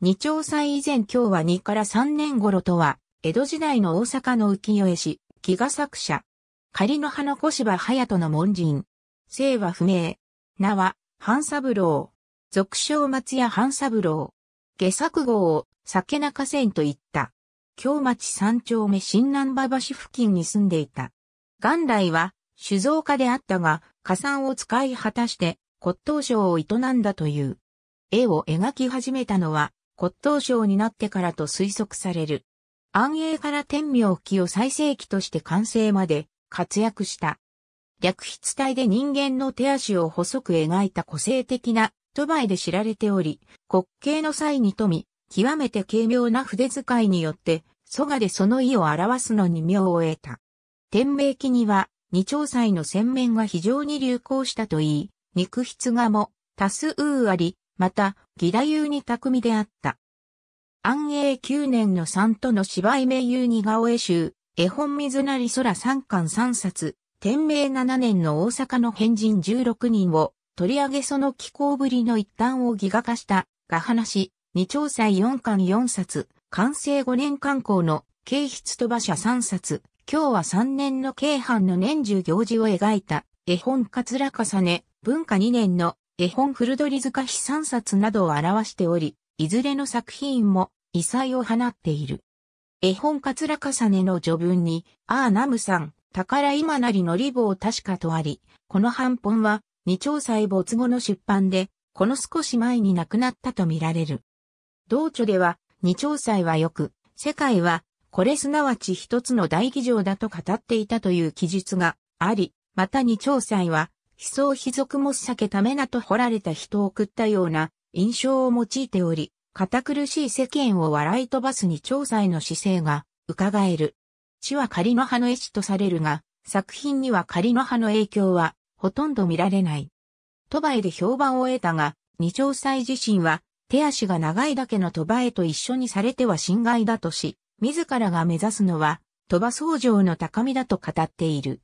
二朝祭以前今日は二から三年頃とは、江戸時代の大阪の浮世絵師、木賀作者。仮の葉の小芝隼人の門人。姓は不明。名は、半三郎。俗称松屋半三郎。下作号を、酒中線と言った。京町三丁目新南馬橋付近に住んでいた。元来は、酒造家であったが、加算を使い果たして、骨董商を営んだという。絵を描き始めたのは、骨董商になってからと推測される。安永から天明期を最盛期として完成まで活躍した。略筆体で人間の手足を細く描いた個性的なトバイで知られており、滑稽の際に富み、極めて軽妙な筆使いによって、蘇我でその意を表すのに妙を得た。天明期には、二朝祭の洗面が非常に流行したといい、肉筆画も多数あり、また、義太夫に巧みであった。安永九年の三との芝居名優似顔絵集、絵本水なり空三巻三冊、天明七年の大阪の変人十六人を取り上げその気候ぶりの一端をギ画化した、が話、二朝祭四巻四冊、完成五年刊行の軽筆飛ば車三冊、今日は三年の京阪の年中行事を描いた、絵本か重ね、文化二年の絵本古鳥塚悲惨冊などを表しており、いずれの作品も異彩を放っている。絵本桂重ねの序文に、ああナムさん、宝今なりのリボを確かとあり、この半本は、二朝祭没後の出版で、この少し前に亡くなったとみられる。同著では、二朝祭はよく、世界は、これすなわち一つの大議場だと語っていたという記述があり、また二朝祭は、悲想非俗も避けためなと掘られた人を送ったような印象を用いており、堅苦しい世間を笑い飛ばすに調査への姿勢が伺える。地は仮の葉の絵師とされるが、作品には仮の葉の影響はほとんど見られない。鳥羽で評判を得たが、二丁祭自身は手足が長いだけの鳥羽と一緒にされては侵害だとし、自らが目指すのは鳥羽僧正の高みだと語っている。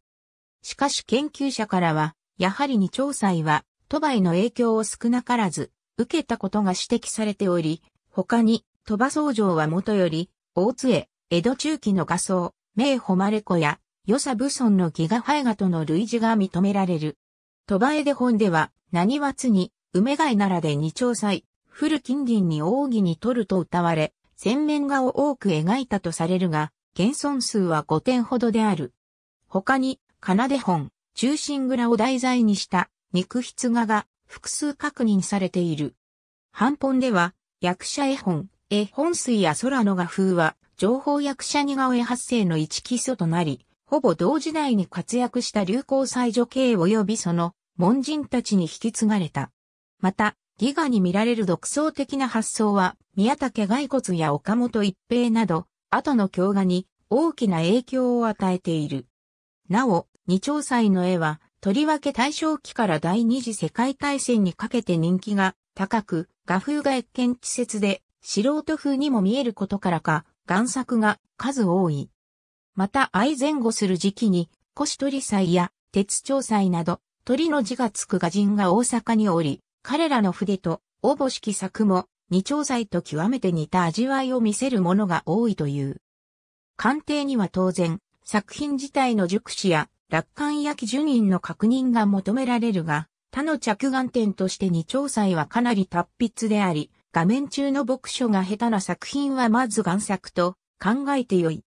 しかし研究者からは、やはり二朝祭は、鳥羽への影響を少なからず、受けたことが指摘されており、他に、鳥羽僧正はもとより、大津江、江戸中期の画僧、名誉れ子や、与謝武村のギガハイガとの類似が認められる。鳥羽絵で本では、何はつに、梅貝ならで二朝祭、古金銀に奥義に取ると歌われ、全面画を多く描いたとされるが、現存数は5点ほどである。他に、奏で本、中心蔵を題材にした肉筆画が複数確認されている。版本では、役者絵本、絵本水や空の画風は、情報役者似顔絵発生の一基礎となり、ほぼ同時代に活躍した流行祭女系及びその門人たちに引き継がれた。また、ギガに見られる独創的な発想は、宮武骸骨や岡本一平など、後の教画に大きな影響を与えている。なお、二丁祭の絵は、とりわけ大正期から第二次世界大戦にかけて人気が高く、画風が越見季節で、素人風にも見えることからか、贋作が数多い。また愛前後する時期に、腰取祭や鉄朝祭など、鳥の字がつく画人が大阪におり、彼らの筆と、おぼしき作も、二丁祭と極めて似た味わいを見せるものが多いという。鑑定には当然、作品自体の熟知や楽観焼き準員の確認が求められるが、他の着眼点として二調剤はかなり達筆であり、画面中の牧書が下手な作品はまず贋作と考えてよい。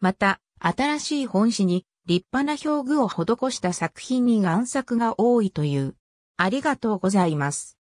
また、新しい本誌に立派な表具を施した作品に贋作が多いという。ありがとうございます。